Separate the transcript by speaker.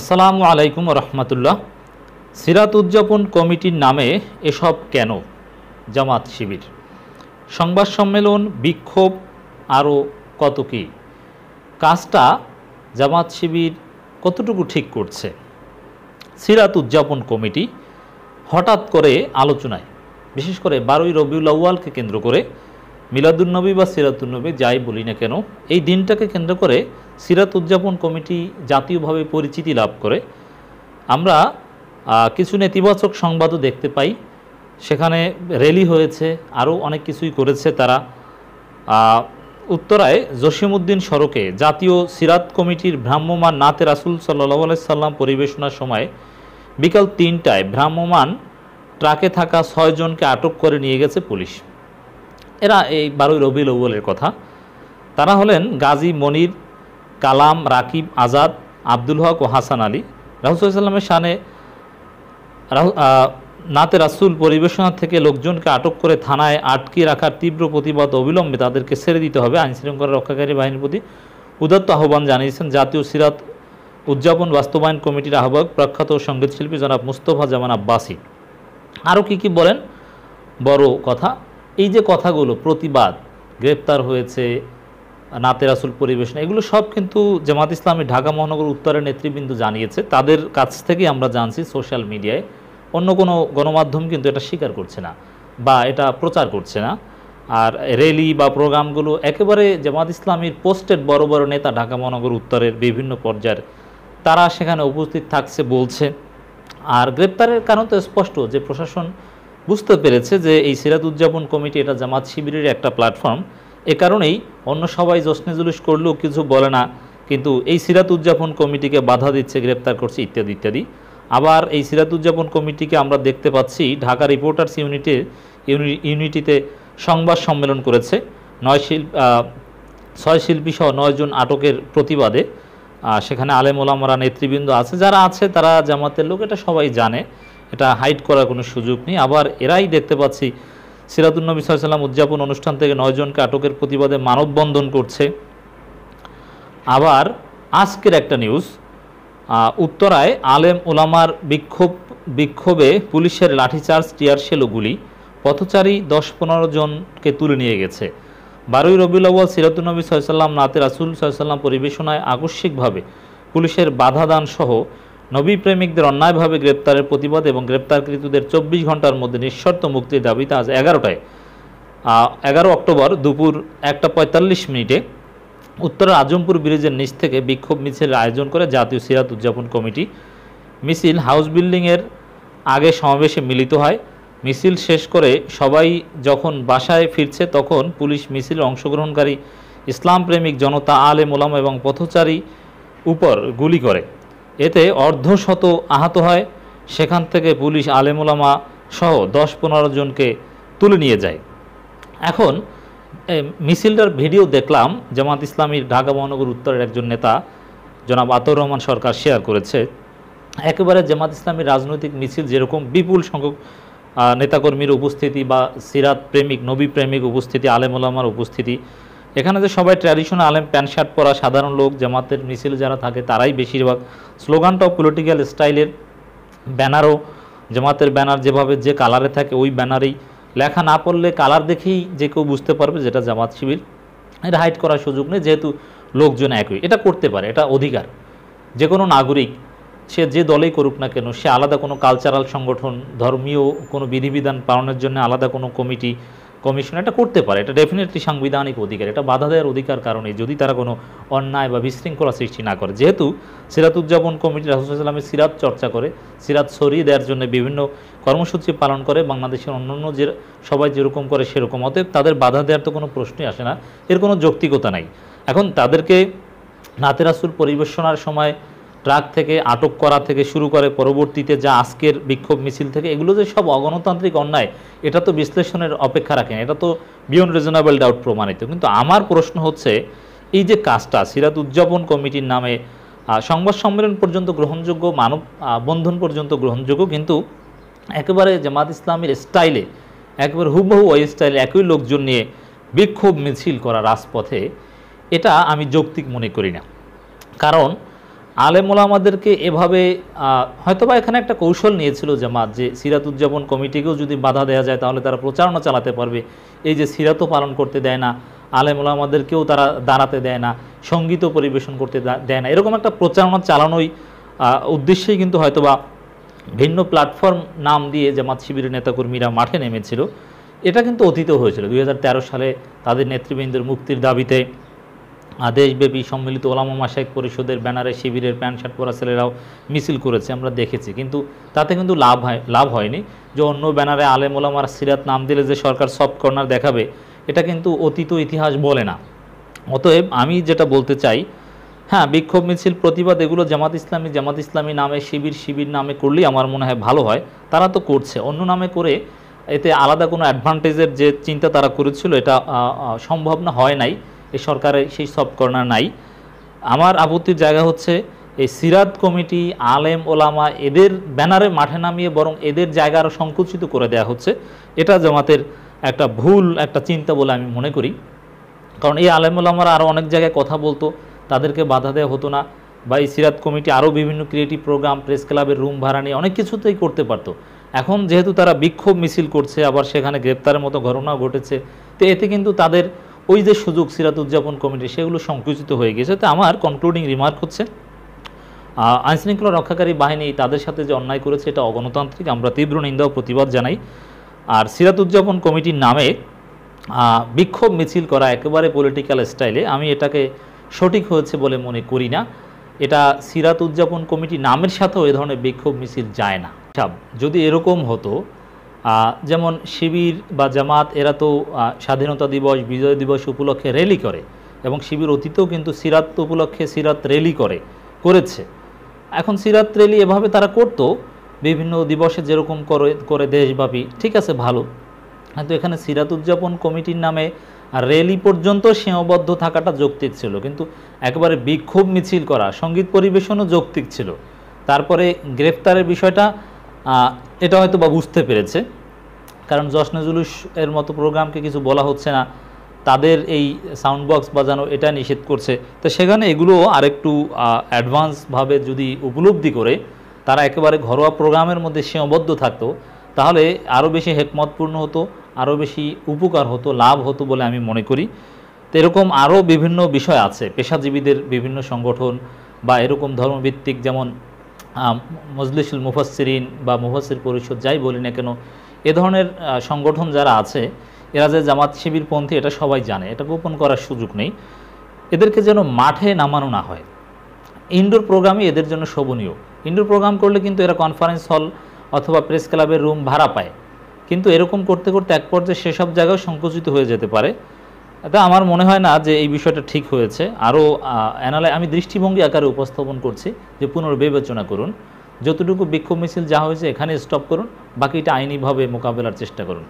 Speaker 1: আসসালামু আলাইকুম রহমতুল্লাহ সিরাত উদযাপন কমিটির নামে এসব কেন জামাত শিবির সংবাদ সম্মেলন বিক্ষোভ আরও কত কী কাজটা জামাত শিবির কতটুকু ঠিক করছে সিরাত উদযাপন কমিটি হঠাৎ করে আলোচনায় বিশেষ করে বারোই রবিউল আউ্য়ালকে কেন্দ্র করে নবী বা নবী যাই বলি না কেন এই দিনটাকে কেন্দ্র করে সিরাত উদযাপন কমিটি জাতীয়ভাবে পরিচিতি লাভ করে আমরা কিছু নেতিবাচক সংবাদও দেখতে পাই সেখানে র্যালি হয়েছে আরও অনেক কিছুই করেছে তারা উত্তরায় জসিমউদ্দিন সড়কে জাতীয় সিরাত কমিটির ভ্রাম্যমান নাতে রাসুল সাল্লাহ সাল্লাম পরিবেশনার সময় বিকাল তিনটায় ভ্রাম্যমান ট্রাকে থাকা ছয়জনকে আটক করে নিয়ে গেছে পুলিশ এরা এই বারোই লবলের কথা তারা হলেন গাজী মনির কালাম রাকিব আজাদ আব্দুল হক ও হাসান আলী রাহুসাল্লামের শানে নাতে রাসুল পরিবেশনা থেকে লোকজনকে আটক করে থানায় আটকে রাখার তীব্র প্রতিবাদ অবিলম্বে তাদেরকে ছেড়ে দিতে হবে আইন শৃঙ্খলা রক্ষাকারী বাহিনীর প্রতি উদাত্ত আহ্বান জানিয়েছেন জাতীয় সিরাত উদযাপন বাস্তবায়ন কমিটির আহ্বায়ক প্রখ্যাত সঙ্গীতশিল্পী জনাব মুস্তফা জামান আব্বাসী আরও কি কি বলেন বড় কথা এই যে কথাগুলো প্রতিবাদ গ্রেপ্তার হয়েছে নাতে রাসুল পরিবেশন এগুলো সব কিন্তু জামাত ইসলামী ঢাকা মহানগর উত্তরের নেতৃবৃন্দ জানিয়েছে তাদের কাছ থেকে আমরা জানছি সোশ্যাল মিডিয়ায় অন্য কোনো গণমাধ্যম কিন্তু এটা স্বীকার করছে না বা এটা প্রচার করছে না আর রেলি বা প্রোগ্রামগুলো একেবারে জামাত ইসলামীর পোস্টেড বড় বড় নেতা ঢাকা মহানগর উত্তরের বিভিন্ন পর্যায়ের তারা সেখানে উপস্থিত থাকছে বলছে আর গ্রেপ্তারের কারণ তো স্পষ্ট যে প্রশাসন বুঝতে পেরেছে যে এই সিরাত উদযাপন কমিটি এটা জামাত শিবিরের একটা প্ল্যাটফর্ম এ কারণেই অন্য সবাই জশ্নে জুলুস করলেও কিছু বলে না কিন্তু এই সিরাত উদযাপন কমিটিকে বাধা দিচ্ছে গ্রেপ্তার করছে ইত্যাদি ইত্যাদি আবার এই সিরাত উদযাপন কমিটিকে আমরা দেখতে পাচ্ছি ঢাকা রিপোর্টার্স ইউনিটে ইউনিটিতে সংবাদ সম্মেলন করেছে নয় শিল্প ছয় শিল্পী সহ নয়জন আটকের প্রতিবাদে সেখানে আলেম ওলামরা নেতৃবৃন্দ আছে যারা আছে তারা জামাতের লোক এটা সবাই জানে এটা হাইট করার কোনো সুযোগ নেই আবার এরাই দেখতে পাচ্ছি সিরাতুন্নবী সাল্লাম উদযাপন অনুষ্ঠান থেকে নয়জনকে আটকের প্রতিবাদে মানববন্ধন করছে আবার আজকের একটা নিউজ উত্তরায় আলেম ওলামার বিক্ষোভ বিক্ষোভে পুলিশের লাঠিচার্জ টিয়ারশেল ও গুলি পথচারী দশ পনেরো জনকে তুলে নিয়ে গেছে বারোই রবিউল আউ্বাল সিরাতুন্নবী সাল্লাম নাতে রাসুল সাল্লাম পরিবেশনায় আকস্মিকভাবে পুলিশের বাধাদানসহ নবী প্রেমিকদের অন্যায়ভাবে গ্রেপ্তারের প্রতিবাদ এবং গ্রেপ্তারকৃতদের চব্বিশ ঘন্টার মধ্যে নিঃশর্ত মুক্তির দাবিতে আজ এগারোটায় এগারো অক্টোবর দুপুর একটা পঁয়তাল্লিশ মিনিটে উত্তরের আজমপুর ব্রিজের নিচ থেকে বিক্ষোভ মিছিলের আয়োজন করে জাতীয় সিরাত উদযাপন কমিটি মিছিল হাউস বিল্ডিংয়ের আগে সমাবেশে মিলিত হয় মিছিল শেষ করে সবাই যখন বাসায় ফিরছে তখন পুলিশ মিছিল অংশগ্রহণকারী ইসলাম প্রেমিক জনতা আলে মোলাম এবং পথচারী উপর গুলি করে এতে অর্ধশত আহত হয় সেখান থেকে পুলিশ আলেমুলামা সহ দশ পনেরো জনকে তুলে নিয়ে যায় এখন মিছিলটার ভিডিও দেখলাম জামাত ইসলামীর ঢাকা মহানগর উত্তরের একজন নেতা জনাব আতর রহমান সরকার শেয়ার করেছে একেবারে জামাত ইসলামী রাজনৈতিক মিছিল যেরকম বিপুল সংখ্যক নেতাকর্মীর উপস্থিতি বা সিরাত প্রেমিক নবী প্রেমিক উপস্থিতি আলেমুলামার উপস্থিতি এখানে যে সবাই ট্র্যাডিশনাল আলেম প্যান্ট শার্ট পরা সাধারণ লোক জামাতের মিছিল যারা থাকে তারাই বেশিরভাগ স্লোগানটাও পলিটিক্যাল স্টাইলের ব্যানারও জামাতের ব্যানার যেভাবে যে কালারে থাকে ওই ব্যানারেই লেখা না পড়লে কালার দেখেই যে কেউ বুঝতে পারবে যেটা জামাত শিবির এটা হাইট করার সুযোগ নেই যেহেতু লোকজন একই এটা করতে পারে এটা অধিকার যে কোনো নাগরিক সে যে দলেই করুক না কেন সে আলাদা কোনো কালচারাল সংগঠন ধর্মীয় কোনো বিধিবিধান পালনের জন্য আলাদা কোনো কমিটি কমিশন এটা করতে পারে এটা ডেফিনেটলি সাংবিধানিক অধিকার এটা বাধা দেওয়ার অধিকার কারণে যদি তারা কোনো অন্যায় বা বিশৃঙ্খলা সৃষ্টি না করে যেহেতু সিরাত উদযাপন কমিটি রাসুলামের সিরাত চর্চা করে সিরাত সরিয়ে দেওয়ার জন্য বিভিন্ন কর্মসূচি পালন করে বাংলাদেশের অন্যান্য যে সবাই যেরকম করে সেরকম অতএব তাদের বাধা দেওয়ার তো কোনো প্রশ্নই আসে না এর কোনো যৌক্তিকতা নাই এখন তাদেরকে নাতেরাসুর পরিবেশনার সময় ট্রাক থেকে আটক করা থেকে শুরু করে পরবর্তীতে যা আজকের বিক্ষোভ মিছিল থেকে এগুলো যে সব অগণতান্ত্রিক অন্যায় এটা তো বিশ্লেষণের অপেক্ষা রাখেন এটা তো বিয়ন্ড রিজনেবল ডাউট প্রমাণিত কিন্তু আমার প্রশ্ন হচ্ছে এই যে কাজটা সিরাত উদযাপন কমিটির নামে সংবাদ সম্মেলন পর্যন্ত গ্রহণযোগ্য মানব বন্ধন পর্যন্ত গ্রহণযোগ্য কিন্তু একেবারে জামাত ইসলামের স্টাইলে একবার হুবহু ওই স্টাইলে একই লোকজন নিয়ে বিক্ষোভ মিছিল করা রাজপথে এটা আমি যৌক্তিক মনে করি না কারণ আলেমোলামাদেরকে এভাবে হয়তোবা এখানে একটা কৌশল নিয়েছিল জামাত যে সিরাত উদযাপন কমিটিকেও যদি বাধা দেওয়া যায় তাহলে তারা প্রচারণা চালাতে পারবে এই যে সিরাতও পালন করতে দেয় না আলেমোলামাদেরকেও তারা দাঁড়াতে দেয় না সঙ্গীতও পরিবেশন করতে দেয় না এরকম একটা প্রচারণা চালানোই উদ্দেশ্যেই কিন্তু হয়তোবা ভিন্ন প্ল্যাটফর্ম নাম দিয়ে জামাত শিবিরের নেতাকর্মীরা মাঠে নেমেছিল এটা কিন্তু অতীত হয়েছিল দুই সালে তাদের নেতৃবৃন্দের মুক্তির দাবিতে আদেশব্যাপী সম্মিলিত ওলামা মাসাইক পরিষদের ব্যানারে শিবিরের প্যান্ট শার্ট পরা ছেলেরাও মিছিল করেছে আমরা দেখেছি কিন্তু তাতে কিন্তু লাভ হয় লাভ হয়নি যে অন্য ব্যানারে আলেম ওলামার সিরাত নাম দিলে যে সরকার সফট কর্নার দেখাবে এটা কিন্তু অতীত ইতিহাস বলে না অতএব আমি যেটা বলতে চাই হ্যাঁ বিক্ষোভ মিছিল প্রতিবাদ এগুলো জামাত ইসলামী জামাত ইসলামী নামে শিবির শিবির নামে করলেই আমার মনে হয় ভালো হয় তারা তো করছে অন্য নামে করে এতে আলাদা কোনো অ্যাডভান্টেজের যে চিন্তা তারা করেছিল এটা সম্ভব না হয় নাই এই সরকারের সেই সব কর্নার নাই আমার আপত্তির জায়গা হচ্ছে এই সিরাত কমিটি আলেম ওলামা এদের ব্যানারে মাঠে নামিয়ে বরং এদের জায়গা আরও সংকুচিত করে দেয়া হচ্ছে এটা জামাতের একটা ভুল একটা চিন্তা বলে আমি মনে করি কারণ এই আলেম ওলামারা আরও অনেক জায়গায় কথা বলতো তাদেরকে বাধা দেওয়া হতো না বা এই সিরাত কমিটি আরও বিভিন্ন ক্রিয়েটিভ প্রোগ্রাম প্রেস ক্লাবের রুম ভাড়া নিয়ে অনেক কিছুতেই করতে পারতো এখন যেহেতু তারা বিক্ষোভ মিছিল করছে আবার সেখানে গ্রেপ্তারের মতো ঘটনা ঘটেছে তো এতে কিন্তু তাদের ওই যে সুযোগ সিরাত উদযাপন কমিটি সেগুলো সংকুচিত হয়ে গেছে তো আমার কনক্লুডিং রিমার্ক হচ্ছে আইনশৃঙ্খলা রক্ষাকারী বাহিনী তাদের সাথে যে অন্যায় করেছে এটা অগণতান্ত্রিক আমরা তীব্র নিন্দা ও প্রতিবাদ জানাই আর সিরাত উদযাপন কমিটির নামে বিক্ষোভ মিছিল করা একেবারে পলিটিক্যাল স্টাইলে আমি এটাকে সঠিক হয়েছে বলে মনে করি না এটা সিরাত উদযাপন কমিটি নামের সাথেও এ ধরনের বিক্ষোভ মিছিল যায় না আচ্ছা, যদি এরকম হতো যেমন শিবির বা জামাত এরা তো স্বাধীনতা দিবস বিজয় দিবস উপলক্ষে র্যালি করে এবং শিবির অতীতেও কিন্তু সিরাত উপলক্ষে সিরাত র্যালি করে করেছে এখন সিরাত র্যালি এভাবে তারা করত বিভিন্ন দিবসে যেরকম করে করে দেশব্যাপী ঠিক আছে ভালো কিন্তু এখানে সিরাত উদযাপন কমিটির নামে র্যালি পর্যন্ত সীমাবদ্ধ থাকাটা যৌক্তিক ছিল কিন্তু একেবারে বিক্ষোভ মিছিল করা সঙ্গীত পরিবেশনও যৌক্তিক ছিল তারপরে গ্রেফতারের বিষয়টা এটা হয়তো বা বুঝতে পেরেছে কারণ জশনজুলুস এর মতো প্রোগ্রামকে কিছু বলা হচ্ছে না তাদের এই সাউন্ড বক্স বাজানো এটা নিষেধ করছে তো সেখানে এগুলো আরেকটু অ্যাডভান্সভাবে যদি উপলব্ধি করে তারা একেবারে ঘরোয়া প্রোগ্রামের মধ্যে সীমাবদ্ধ থাকতো তাহলে আরও বেশি হেকমতপূর্ণ হতো আরও বেশি উপকার হতো লাভ হতো বলে আমি মনে করি তো এরকম আরও বিভিন্ন বিষয় আছে পেশাজীবীদের বিভিন্ন সংগঠন বা এরকম ধর্মভিত্তিক যেমন মজলিসুল মুফাসসিরিন বা মুফাসির পরিষদ যাই বলি না কেন এ ধরনের সংগঠন যারা আছে এরা যে জামাত শিবিরপন্থী এটা সবাই জানে এটা গোপন করার সুযোগ নেই এদেরকে যেন মাঠে নামানো না হয় ইনডোর প্রোগ্রামই এদের জন্য শোভনীয় ইনডোর প্রোগ্রাম করলে কিন্তু এরা কনফারেন্স হল অথবা প্রেস ক্লাবের রুম ভাড়া পায় কিন্তু এরকম করতে করতে এক পর্যায়ে সেসব জায়গায় সংকুচিত হয়ে যেতে পারে এটা আমার মনে হয় না যে এই বিষয়টা ঠিক হয়েছে আরও অ্যানালে আমি দৃষ্টিভঙ্গি আকারে উপস্থাপন করছি যে পুনর্বিবেচনা করুন যতটুকু বিক্ষোভ মিছিল যা হয়েছে এখানে স্টপ করুন বাকিটা আইনিভাবে মোকাবেলার চেষ্টা করুন